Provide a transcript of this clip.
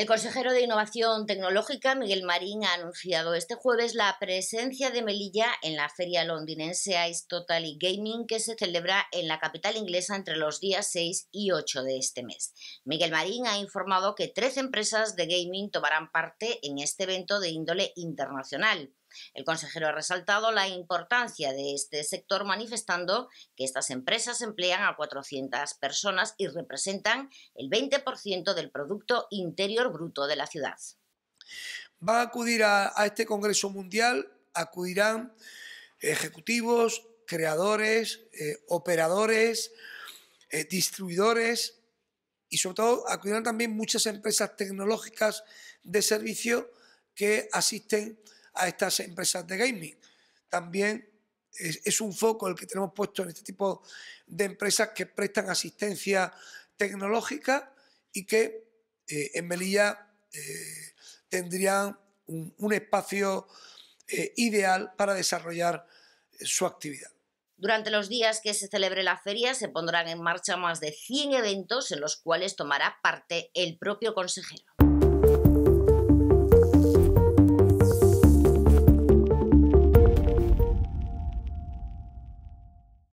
El consejero de Innovación Tecnológica, Miguel Marín, ha anunciado este jueves la presencia de Melilla en la feria londinense Ice Totally Gaming que se celebra en la capital inglesa entre los días 6 y 8 de este mes. Miguel Marín ha informado que 13 empresas de gaming tomarán parte en este evento de índole internacional. El consejero ha resaltado la importancia de este sector manifestando que estas empresas emplean a 400 personas y representan el 20% del Producto Interior Bruto de la ciudad. Va a acudir a, este Congreso Mundial, acudirán eh, ejecutivos, creadores, eh, operadores, eh, distribuidores y sobre todo acudirán también muchas empresas tecnológicas de servicio que asisten a estas empresas de gaming. También es un foco el que tenemos puesto en este tipo de empresas que prestan asistencia tecnológica y que eh, en Melilla eh, tendrían un, espacio eh, ideal para desarrollar su actividad. Durante los días que se celebre la feria se pondrán en marcha más de 100 eventos en los cuales tomará parte el propio consejero.